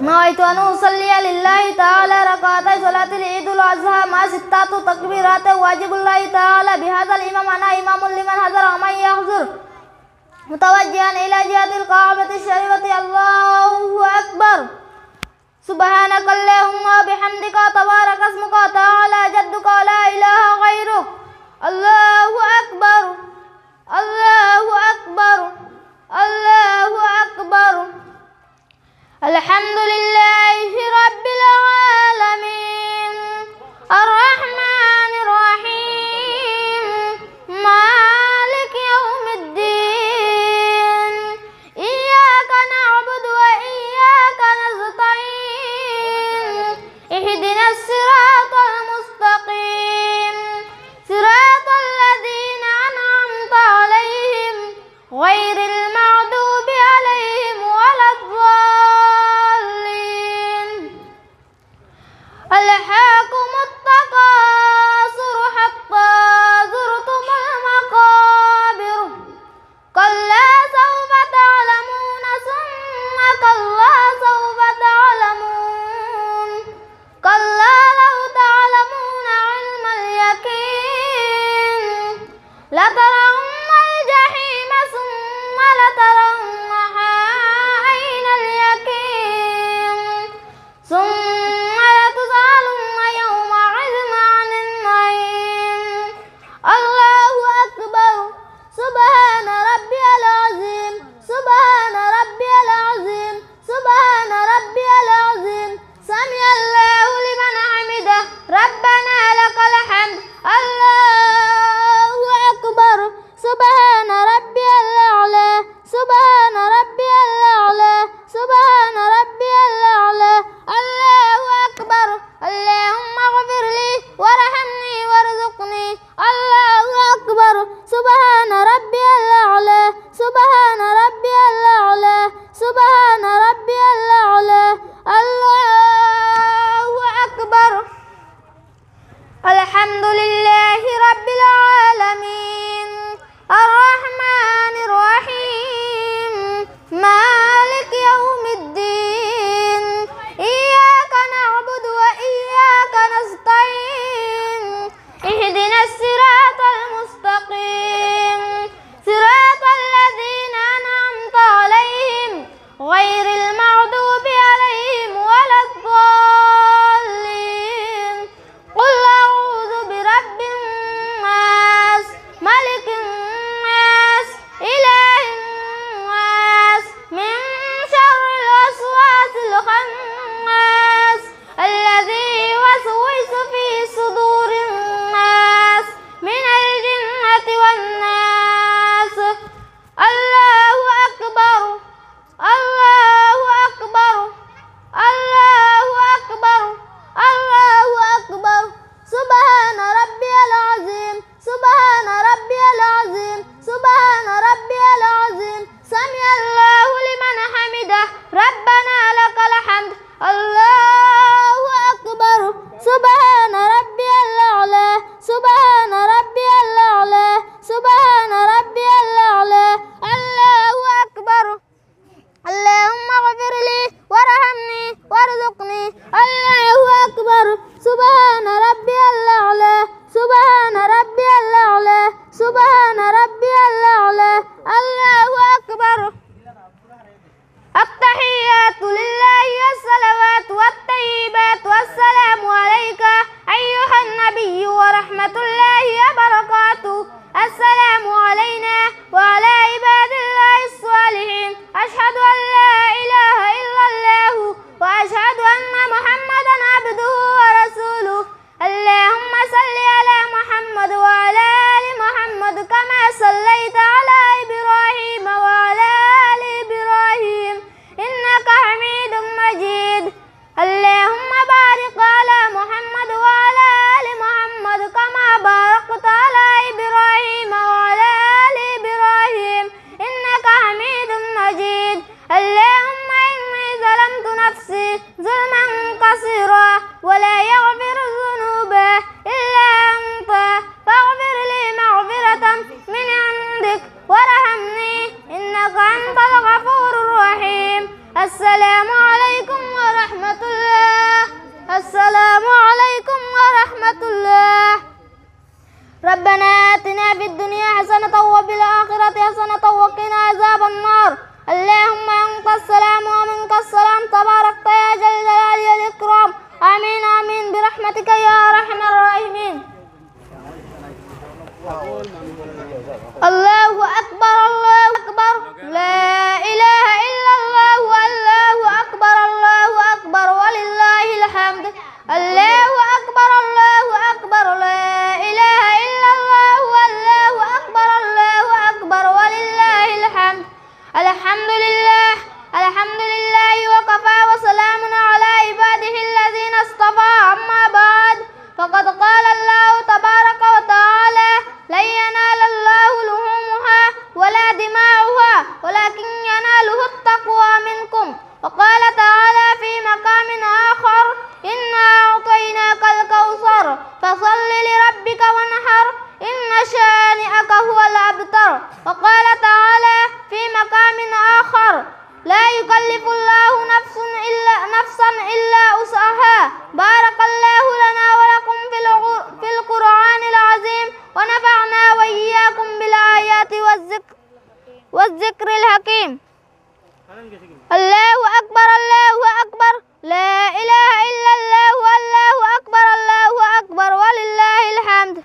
نويت أن أصلي لله تعالى ركعتي صلاة العيد الأضحى مع ستة تكبيرات واجب الله تعالى بهذا الإمام أنا إمام لمن حضر ومن يحضر متوجها إلى جهة القاعدة الشريفة الله أكبر سبحانك اللهم وبحمدك تبارك اسمك تعالى جدك ولا إله غيرك الله أكبر الله أكبر الله أكبر الحمد لله السلام عليكم ورحمة الله السلام عليكم ورحمة الله ربنا آتنا في الدنيا حسنة وفي الآخرة حسنة وقنا عذاب الحمد لله الحمد لله وكفى وسلام على عباده الذين اصطفى أما بعد فقد قال الله تبارك وتعالى لن ينال الله لحومها ولا دماؤها ولكن يناله التقوى منكم وقال تعالى في مقام آخر إنا أعطيناك الكوثر فصل لربك وانحر إن شانئك هو الأبتر وقال تعالى يكلف الله نفسا إلا نفسا إلا أسعها بارك الله لنا ولكم في القرآن العظيم ونفعنا وإياكم بالآيات والذكر والذكر الحكيم الله أكبر الله أكبر لا إله إلا الله الله أكبر الله أكبر ولله الحمد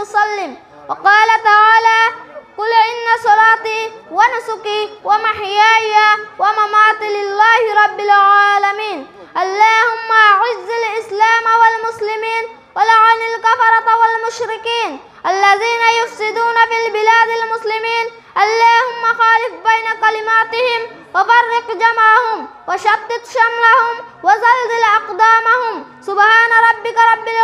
المسلم وقال تعالى قل إن صلاتي ونسكي ومحياي ومماتي لله رب العالمين اللهم أعز الإسلام والمسلمين ولعن الكفرة والمشركين الذين يفسدون في البلاد المسلمين اللهم خالف بين كلماتهم وفرق جمعهم وشتت شملهم وزلزل أقدامهم سبحان ربك رب العالمين